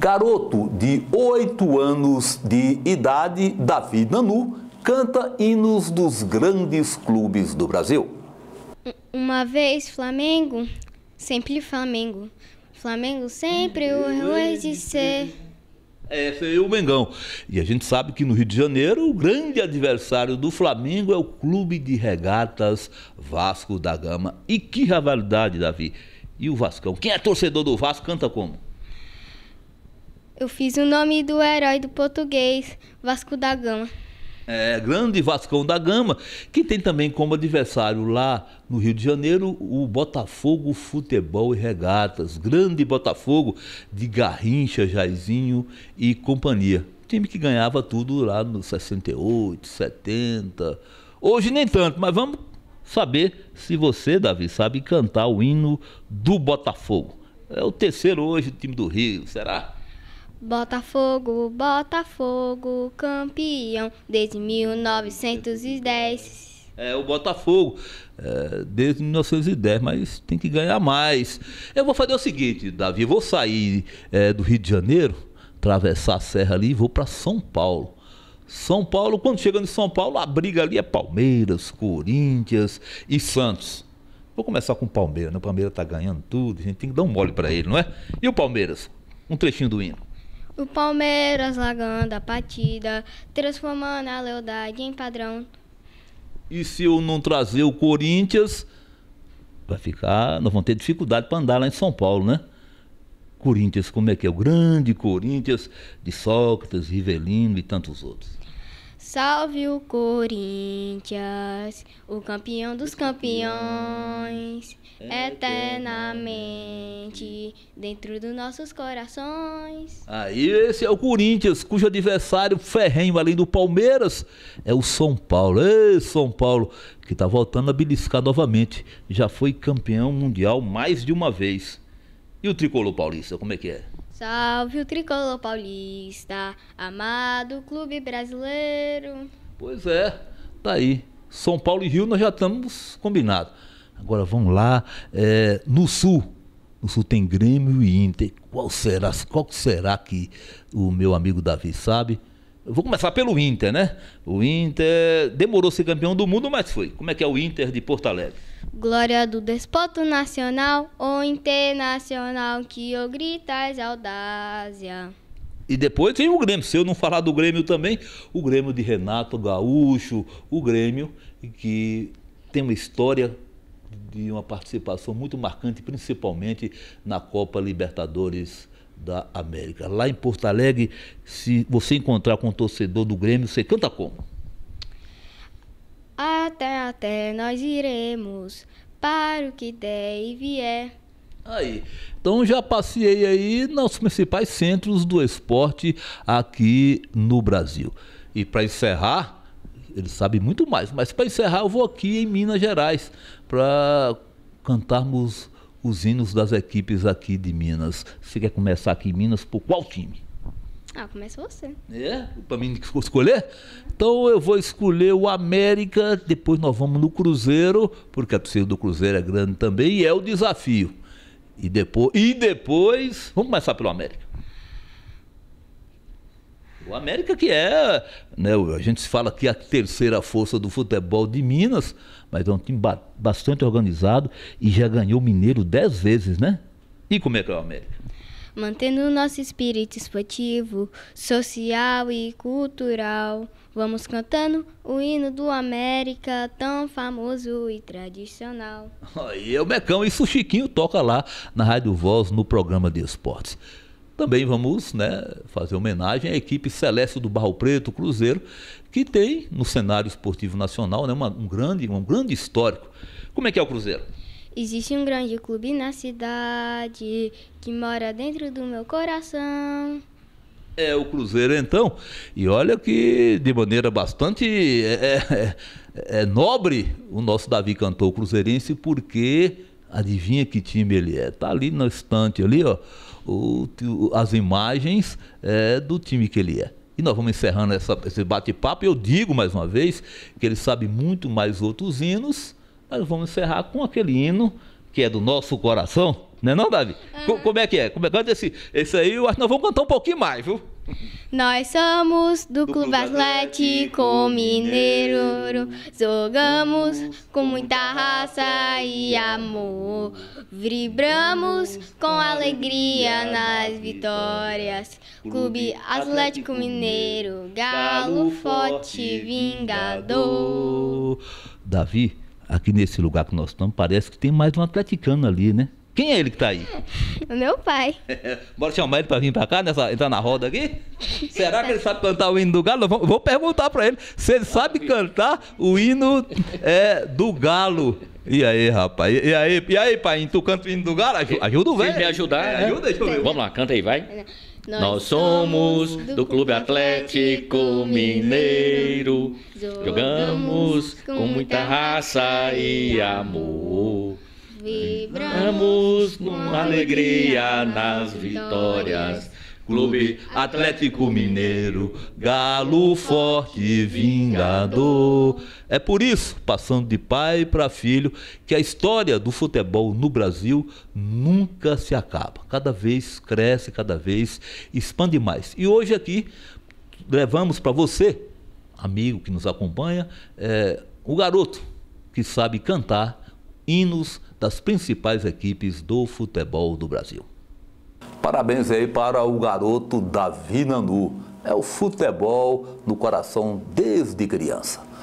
Garoto de 8 anos de idade, Davi Nanu canta hinos dos grandes clubes do Brasil. Uma vez Flamengo, sempre Flamengo. Flamengo sempre o rei de ser. Esse é o Mengão. E a gente sabe que no Rio de Janeiro, o grande adversário do Flamengo é o Clube de Regatas Vasco da Gama. E que rivalidade, Davi. E o Vascão? Quem é torcedor do Vasco canta como? Eu fiz o nome do herói do português, Vasco da Gama. É, grande Vascão da Gama, que tem também como adversário lá no Rio de Janeiro o Botafogo Futebol e Regatas. Grande Botafogo de Garrincha, Jairzinho e companhia. Time que ganhava tudo lá no 68, 70. Hoje nem tanto, mas vamos saber se você, Davi, sabe cantar o hino do Botafogo. É o terceiro hoje, do time do Rio, será? Botafogo, Botafogo, campeão desde 1910. É, o Botafogo, é, desde 1910, mas tem que ganhar mais. Eu vou fazer o seguinte, Davi, vou sair é, do Rio de Janeiro, atravessar a serra ali e vou para São Paulo. São Paulo, quando chegando em São Paulo, a briga ali é Palmeiras, Corinthians e Santos. Vou começar com o Palmeiras, né? O Palmeiras tá ganhando tudo, a gente tem que dar um mole para ele, não é? E o Palmeiras? Um trechinho do hino. O Palmeiras largando a partida, transformando a lealdade em padrão. E se eu não trazer o Corinthians, vai ficar, nós vamos ter dificuldade para andar lá em São Paulo, né? Corinthians, como é que é? O grande Corinthians de Sócrates, Rivelino e tantos outros. Salve o Corinthians, o campeão dos campeões, é eternamente dentro dos nossos corações. Aí esse é o Corinthians, cujo adversário ferrenho além do Palmeiras é o São Paulo. Ei, São Paulo, que está voltando a beliscar novamente, já foi campeão mundial mais de uma vez. E o tricolor paulista, como é que é? Salve o tricolor paulista, amado clube brasileiro. Pois é, tá aí. São Paulo e Rio nós já estamos combinados. Agora vamos lá, é, no Sul. No Sul tem Grêmio e Inter. Qual será, qual será que o meu amigo Davi sabe? Eu vou começar pelo Inter, né? O Inter demorou ser campeão do mundo, mas foi. Como é que é o Inter de Porto Alegre? Glória do despoto nacional ou internacional que eu gritas audácia. E depois tem o Grêmio. Se eu não falar do Grêmio também, o Grêmio de Renato Gaúcho, o Grêmio que tem uma história de uma participação muito marcante, principalmente na Copa Libertadores da América. Lá em Porto Alegre, se você encontrar com um torcedor do Grêmio, você canta como? Até, até nós iremos, para o que der e vier. Aí, então já passei aí nos principais centros do esporte aqui no Brasil. E para encerrar, ele sabe muito mais, mas para encerrar eu vou aqui em Minas Gerais para cantarmos os hinos das equipes aqui de Minas. Você quer começar aqui em Minas por qual time? Ah, começa você. É? Pra mim que escolher? Então eu vou escolher o América, depois nós vamos no Cruzeiro, porque a torcida do Cruzeiro é grande também e é o desafio. E depois, e depois vamos começar pelo América. O América que é, né, a gente fala que é a terceira força do futebol de Minas, mas é um time bastante organizado e já ganhou o Mineiro dez vezes, né? E como é que é o América? mantendo nosso espírito esportivo, social e cultural. Vamos cantando o hino do América, tão famoso e tradicional. É e o Becão, isso o Chiquinho toca lá na Rádio Voz, no programa de esportes. Também vamos né, fazer homenagem à equipe Celeste do Barro Preto, Cruzeiro, que tem no cenário esportivo nacional né, uma, um, grande, um grande histórico. Como é que é o Cruzeiro? Existe um grande clube na cidade que mora dentro do meu coração. É o Cruzeiro, então. E olha que de maneira bastante é, é, é, é nobre o nosso Davi cantou Cruzeirense, porque adivinha que time ele é? Tá ali no estante ali, ó, o, as imagens é, do time que ele é. E nós vamos encerrando essa, esse bate-papo. Eu digo mais uma vez que ele sabe muito mais outros hinos mas vamos encerrar com aquele hino que é do nosso coração. Não é não, Davi? Uhum. Como é que é? Como é que é esse, esse aí? Eu acho que nós vamos cantar um pouquinho mais, viu? Nós somos do, do Clube Atlético Mineiro, jogamos com muita raça e amor, vibramos com alegria nas vitórias. Clube Atlético Mineiro, galo forte, vingador. Davi, aqui nesse lugar que nós estamos, parece que tem mais um atleticano ali, né? Quem é ele que está aí? Meu pai. Bora chamar ele para vir para cá, nessa, entrar na roda aqui? Será que ele sabe cantar o hino do galo? Vou, vou perguntar para ele se ele sabe cantar o hino é, do galo. E aí, rapaz? E aí, e aí, pai? Tu canta o hino do galo? Ajuda o velho. Se me ajudar, é, né? ajuda, deixa eu ver. Vamos lá, canta aí, vai. Nós somos do Clube Atlético Mineiro. Jogamos com muita raça e amor. Vibramos com alegria nas vitórias. Clube Atlético Mineiro, galo forte e vingador. É por isso, passando de pai para filho, que a história do futebol no Brasil nunca se acaba. Cada vez cresce, cada vez expande mais. E hoje aqui levamos para você, amigo que nos acompanha, é, o garoto que sabe cantar hinos das principais equipes do futebol do Brasil. Parabéns aí para o garoto Davi Nanu. É o futebol no coração desde criança.